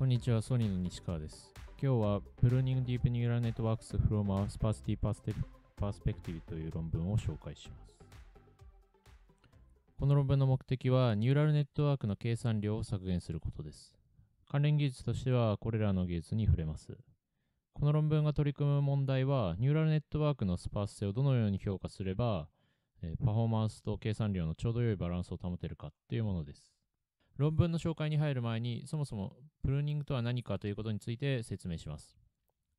こんにちは、ソニーの西川です。今日は p r ー n i n g Deep Neural Networks from a Sparsity Perspective という論文を紹介します。この論文の目的は、ニューラルネットワークの計算量を削減することです。関連技術としては、これらの技術に触れます。この論文が取り組む問題は、ニューラルネットワークのスパース性をどのように評価すれば、パフォーマンスと計算量のちょうど良いバランスを保てるかっていうものです。論文の紹介に入る前に、そもそもプルーニングとは何かということについて説明します。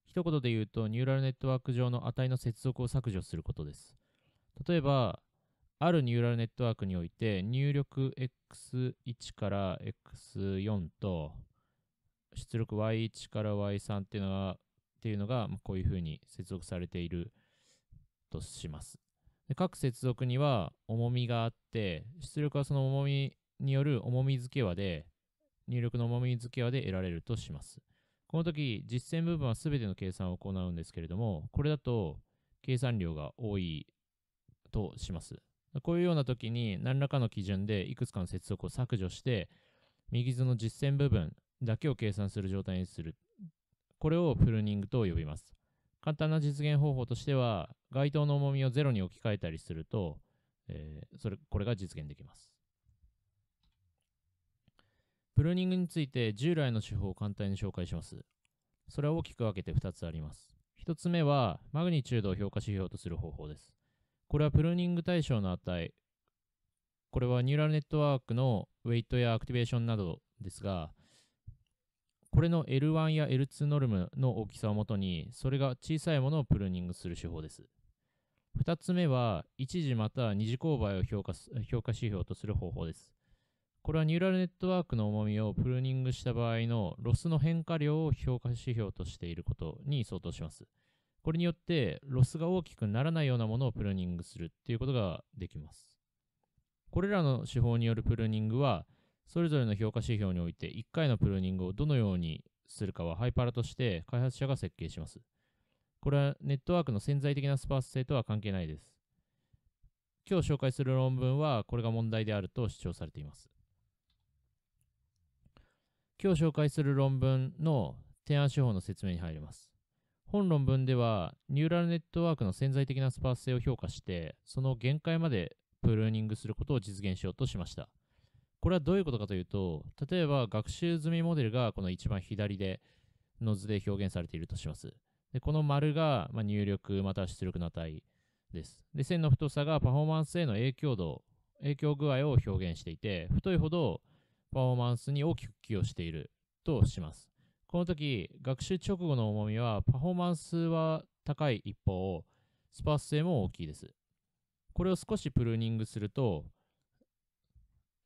一言で言うと、ニューラルネットワーク上の値の接続を削除することです。例えば、あるニューラルネットワークにおいて、入力 X1 から X4 と、出力 Y1 から Y3 っていうのが、っていうのがこういうふうに接続されているとします。で各接続には重みがあって、出力はその重みによる重み付け和で、入力の重み付け和で得られるとします。この時、実践部分は全ての計算を行うんですけれども、これだと計算量が多いとします。こういうような時に何らかの基準でいくつかの接続を削除して、右図の実践部分だけを計算する状態にする。これをプルーニングと呼びます。簡単な実現方法としては、該当の重みをゼロに置き換えたりすると、えー、それ、これが実現できます。プルーニングについて従来の手法を簡単に紹介します。それは大きく分けて2つあります。1つ目は、マグニチュードを評価指標とする方法です。これはプルーニング対象の値、これはニューラルネットワークのウェイトやアクティベーションなどですが、これの L1 や L2 ノルムの大きさをもとに、それが小さいものをプルーニングする手法です。2つ目は、1時または次勾配を評価評価指標とする方法です。これはニューラルネットワークの重みをプルーニングした場合のロスの変化量を評価指標としていることに相当します。これによってロスが大きくならないようなものをプルーニングするっていうことができます。これらの手法によるプルーニングは、それぞれの評価指標において1回のプルーニングをどのようにするかはハイパラとして開発者が設計します。これはネットワークの潜在的なスパース性とは関係ないです。今日紹介する論文はこれが問題であると主張されています。今日紹介する論文の提案手法の説明に入ります。本論文では、ニューラルネットワークの潜在的なスパース性を評価して、その限界までプルーニングすることを実現しようとしました。これはどういうことかというと、例えば学習済みモデルがこの一番左で、の図で表現されているとします。で、この丸が、ま入力または出力の値です。で、線の太さがパフォーマンスへの影響度、影響具合を表現していて、太いほどパフォーマンスに大きく寄与しているとします。この時、学習直後の重みはパフォーマンスは高い一方、スパース性も大きいです。これを少しプルーニングすると、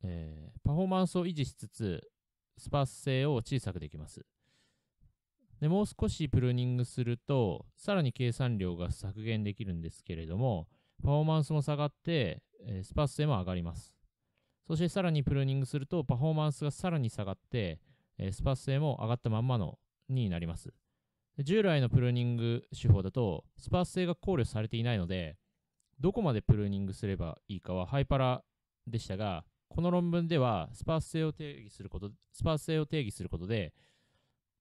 えー、パフォーマンスを維持しつつ、スパース性を小さくできます。でもう少しプルーニングすると、さらに計算量が削減できるんですけれども、パフォーマンスも下がって、えー、スパース性も上がります。そしてさらにプルーニングするとパフォーマンスがさらに下がって、えー、スパス性も上がったまんまのになります。従来のプルーニング手法だとスパース性が考慮されていないので、どこまでプルーニングすればいいかはハイパラでしたが、この論文ではスパース性を定義すること、スパース性を定義することで、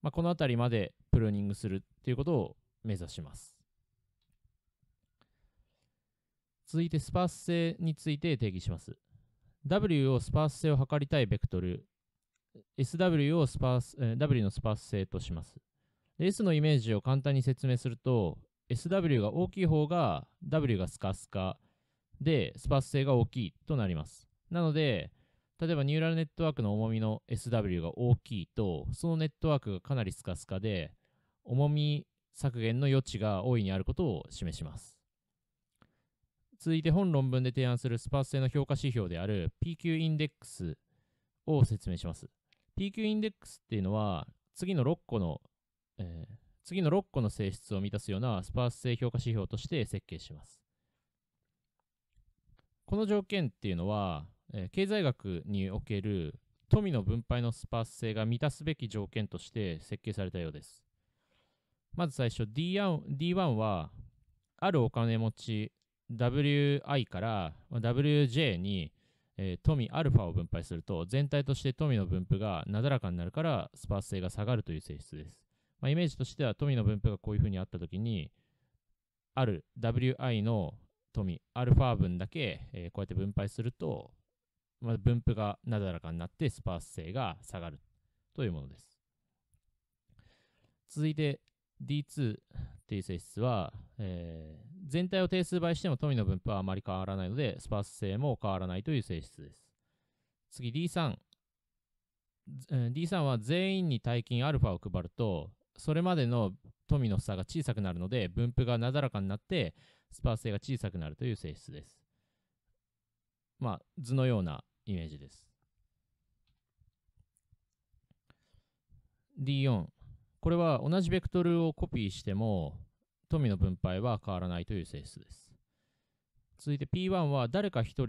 まあ、この辺りまでプルーニングするっていうことを目指します。続いてスパース性について定義します。W をスパース性を測りたいベクトル、SW をスパース、W のスパース性とします。S のイメージを簡単に説明すると、SW が大きい方が W がスカスカで、スパース性が大きいとなります。なので、例えばニューラルネットワークの重みの SW が大きいと、そのネットワークがかなりスカスカで、重み削減の余地が大いにあることを示します。続いて本論文で提案するスパース性の評価指標である PQ インデックスを説明します。PQ インデックスっていうのは次の6個の、えー、次の6個の性質を満たすようなスパース性評価指標として設計します。この条件っていうのは、えー、経済学における富の分配のスパース性が満たすべき条件として設計されたようです。まず最初 D1, D1 はあるお金持ち WI から WJ に、えー、富アルファを分配すると全体として富の分布がなだらかになるからスパース性が下がるという性質です、まあ、イメージとしては富の分布がこういうふうにあった時にある WI の富アルファ分だけ、えー、こうやって分配すると、まあ、分布がなだらかになってスパース性が下がるというものです続いて D2 っていう性質は、えー、全体を定数倍しても富の分布はあまり変わらないので、スパース性も変わらないという性質です。次 D3。D3 は全員に大金アルファを配ると、それまでの富の差が小さくなるので、分布がなだらかになって、スパース性が小さくなるという性質です。まあ、図のようなイメージです。D4。これは同じベクトルをコピーしても、富の分配は変わらないという性質です。続いて P1 は誰か1人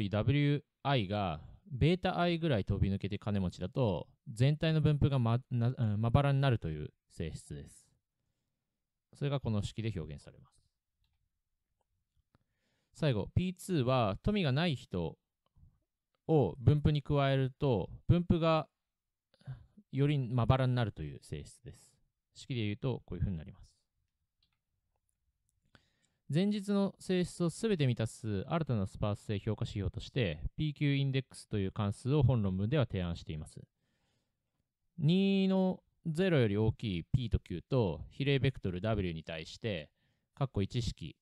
WI がベータ i ぐらい飛び抜けて金持ちだと全体の分布がままばらになるという性質です。それがこの式で表現されます。最後 P2 は富がない人を分布に加えると分布がよりまばらになるという性質です。式で言うとこういうふうになります。前日の性質を全て満たす新たなスパース性評価指標として PQ インデックスという関数を本論文では提案しています。2の0より大きい P と Q と比例ベクトル W に対して括弧1式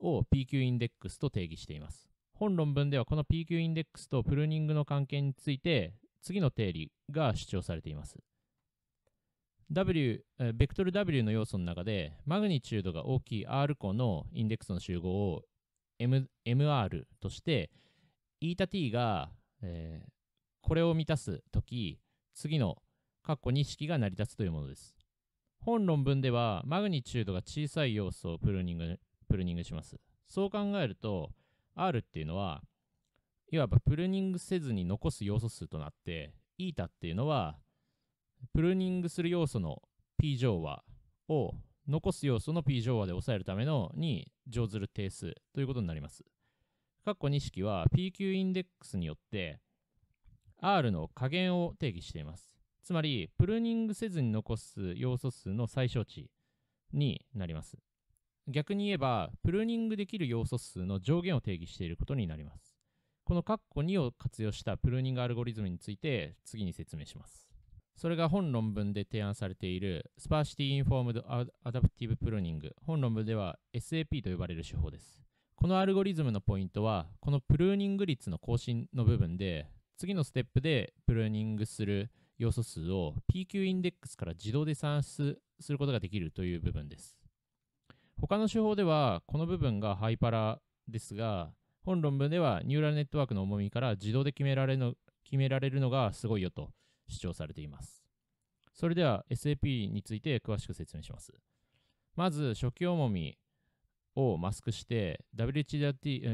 を PQ インデックスと定義しています。本論文ではこの PQ インデックスとプルーニングの関係について次の定理が主張されています。W、ベクトル W の要素の中で、マグニチュードが大きい R 個のインデックスの集合を、M、MR として、η-t が、えー、これを満たすとき、次の括弧2式が成り立つというものです。本論文では、マグニチュードが小さい要素をプルーニング、プルーニングします。そう考えると、R っていうのは、いわばプルーニングせずに残す要素数となって、η っていうのはプルーニングする要素の P 乗和を残す要素の P 乗和で抑えるためのに乗ずる定数ということになります。括弧2式は PQ インデックスによって R の加減を定義しています。つまり、プルーニングせずに残す要素数の最小値になります。逆に言えば、プルーニングできる要素数の上限を定義していることになります。この括弧2を活用したプルーニングアルゴリズムについて次に説明します。それが本論文で提案されている Sparsity Informed Adaptive Pruning 本論文では SAP と呼ばれる手法です。このアルゴリズムのポイントはこのプルーニング率の更新の部分で次のステップでプルーニングする要素数を PQ インデックスから自動で算出することができるという部分です。他の手法ではこの部分がハイパラですが本論文ではニューラルネットワークの重みから自動で決められの決められるのがすごいよと主張されています。それでは SAP について詳しく説明します。まず、初期重みをマスクして W T,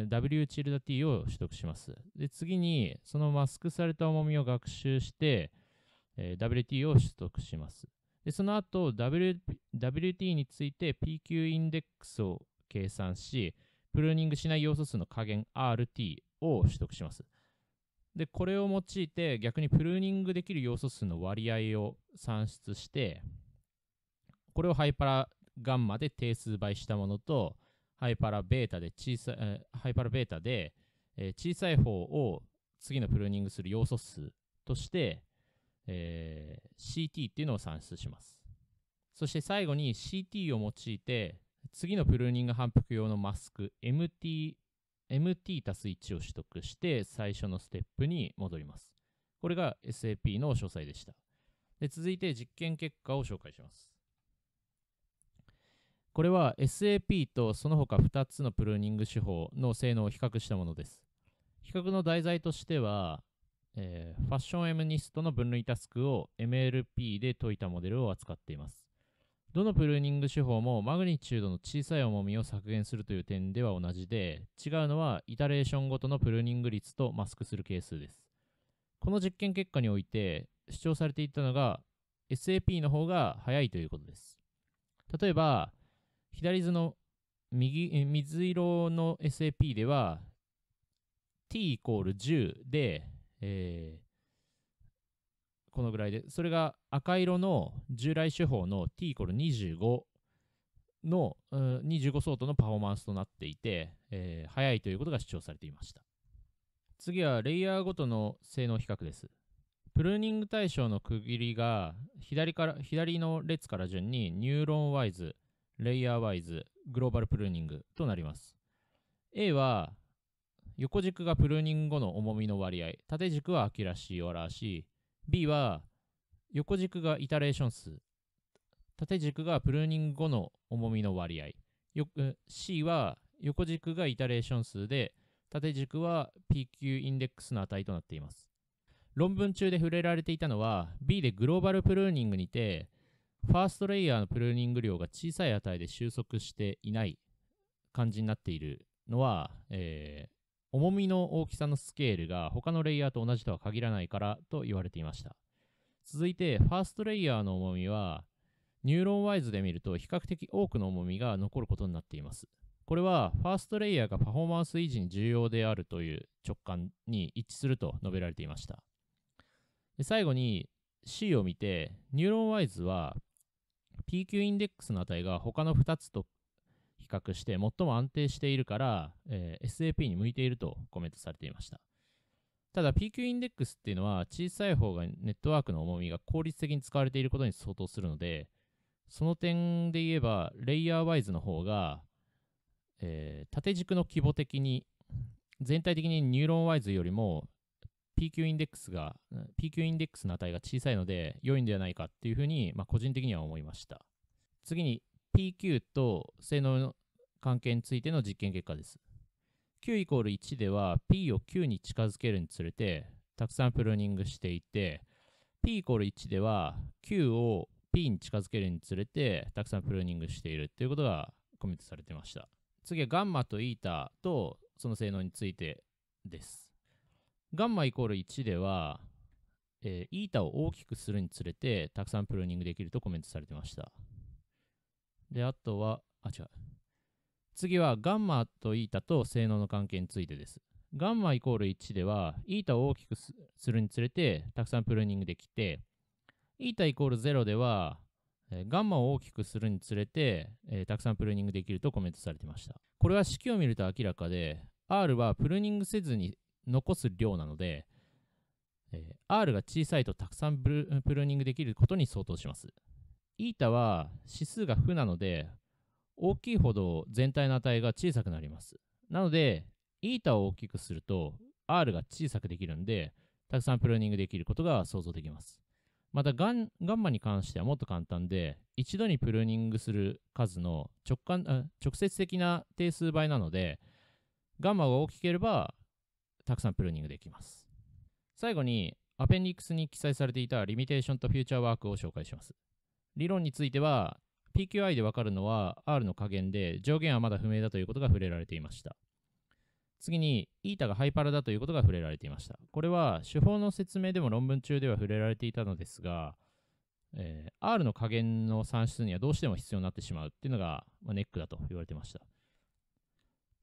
w チルダ T を取得します。で次に、そのマスクされた重みを学習して、え WT を取得します。でその後、w、WT について PQ インデックスを計算し、プルーニングしない要素数の加減 RT を取得します。で、これを用いて逆にプルーニングできる要素数の割合を算出して、これをハイパラガンマで定数倍したものと、ハイパラベータで小さい、ハイパラベータで、え小さい方を次のプルーニングする要素数として、えー、CT っていうのを算出します。そして最後に CT を用いて、次のプルーニング反復用のマスク MT MT たす1を取得して最初のステップに戻ります。これが SAP の詳細でした。で続いて実験結果を紹介します。これは SAP とその他2つのプルーニング手法の性能を比較したものです。比較の題材としては、えー、ファッションエムニストの分類タスクを MLP で解いたモデルを扱っています。どのプルーニング手法もマグニチュードの小さい重みを削減するという点では同じで、違うのはイタレーションごとのプルーニング率とマスクする係数です。この実験結果において主張されていたのが SAP の方が早いということです。例えば、左図の右水色の SAP では t イコール10で、えー、このぐらいで、それが赤色の従来手法の t イコール25の、うん、25相当のパフォーマンスとなっていて、えー、速いということが主張されていました。次はレイヤーごとの性能比較です。プルーニング対象の区切りが左から左の列から順にニューロンワイズ、レイヤーワイズ、グローバルプルーニングとなります。A は横軸がプルーニング後の重みの割合、縦軸は秋らしいを表し、B は横軸がイタレーション数縦軸がプルーニング後の重みの割合よ C は横軸がイタレーション数で縦軸は PQ インデックスの値となっています論文中で触れられていたのは B でグローバルプルーニングにてファーストレイヤーのプルーニング量が小さい値で収束していない感じになっているのは、えー、重みの大きさのスケールが他のレイヤーと同じとは限らないからと言われていました。続いて、ファーストレイヤーの重みは、ニューロンワイズで見ると比較的多くの重みが残ることになっています。これは、ファーストレイヤーがパフォーマンス維持に重要であるという直感に一致すると述べられていました。で最後に C を見て、ニューロンワイズは PQ インデックスの値が他の2つと較して最も安定しているから、えー、SAP に向いているとコメントされていました。ただ PQ インデックスっていうのは小さい方がネットワークの重みが効率的に使われていることに相当するので、その点で言えば、レイヤーワイズの方が、えー、縦軸の規模的に、全体的にニューロンワイズよりも PQ インデックスが、PQ インデックスの値が小さいので良いんではないかっていうふうに、まあ、個人的には思いました。次に PQ と性能の関係についての実験結果です。Q イコール1では P を Q に近づけるにつれてたくさんプルーニングしていて P イコール1では Q を P に近づけるにつれてたくさんプルーニングしているということがコメントされてました。次はガンマとイータとその性能についてです。ガンマイコール1では、えー、イータを大きくするにつれてたくさんプルーニングできるとコメントされてました。で、あとは、あ、違う。次は、ガンマとイータと性能の関係についてです。ガンマイコール1では、イータを大きくするにつれて、たくさんプルーニングできて、イータイコール0では、ガンマを大きくするにつれて、えー、たくさんプルーニングできるとコメントされてました。これは式を見ると明らかで、R はプルーニングせずに残す量なので、えー、R が小さいとたくさんプルーニングできることに相当します。イータは指数が負なので、大きいほど全体の値が小さくなります。なので、イータを大きくすると、R が小さくできるんで、たくさんプルーニングできることが想像できます。またガン、ガンマに関してはもっと簡単で、一度にプルーニングする数の直感直接的な定数倍なので、ガンマが大きければ、たくさんプルーニングできます。最後に、アペンディクスに記載されていたリミテーションとフューチャーワークを紹介します。理論については、PQI でわかるのは R の加減で上限はまだ不明だということが触れられていました。次に、イータがハイパラだということが触れられていました。これは手法の説明でも論文中では触れられていたのですが、えー、R の加減の算出にはどうしても必要になってしまうっていうのが、まあ、ネックだと言われてました。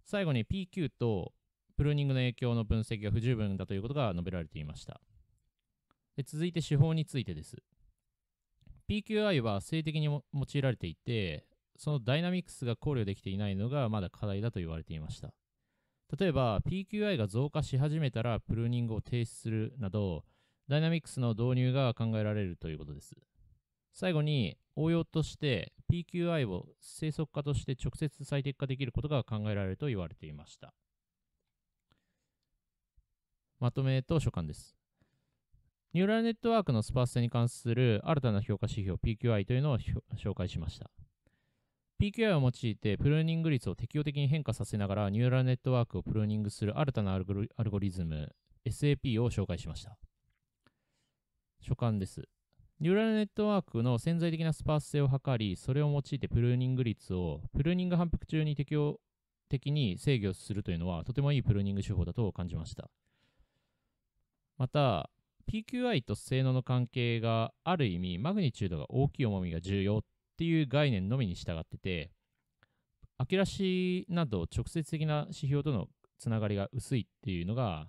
最後に PQ とプルーニングの影響の分析が不十分だということが述べられていました。で続いて手法についてです。PQI は性的に用いられていて、そのダイナミクスが考慮できていないのがまだ課題だと言われていました。例えば、PQI が増加し始めたらプルーニングを停止するなど、ダイナミクスの導入が考えられるということです。最後に、応用として PQI を生息化として直接最適化できることが考えられると言われていました。まとめと所感です。ニューラルネットワークのスパース性に関する新たな評価指標 PQI というのを紹介しました。PQI を用いてプルーニング率を適応的に変化させながらニューラルネットワークをプルーニングする新たなアルゴリズム SAP を紹介しました。所感です。ニューラルネットワークの潜在的なスパース性を図り、それを用いてプルーニング率をプルーニング反復中に適応的に制御するというのはとてもいいプルーニング手法だと感じました。また、PQI と性能の関係がある意味マグニチュードが大きい重みが重要っていう概念のみに従っててアキュラシーなど直接的な指標とのつながりが薄いっていうのが、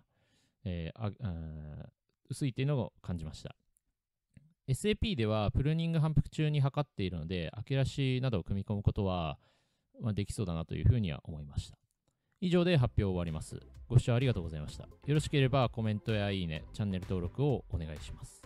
えー、あ薄いっていうのを感じました SAP ではプルーニング反復中に測っているのでアキュラシーなどを組み込むことは、まあ、できそうだなというふうには思いました以上で発表を終わります。ご視聴ありがとうございました。よろしければコメントやいいね、チャンネル登録をお願いします。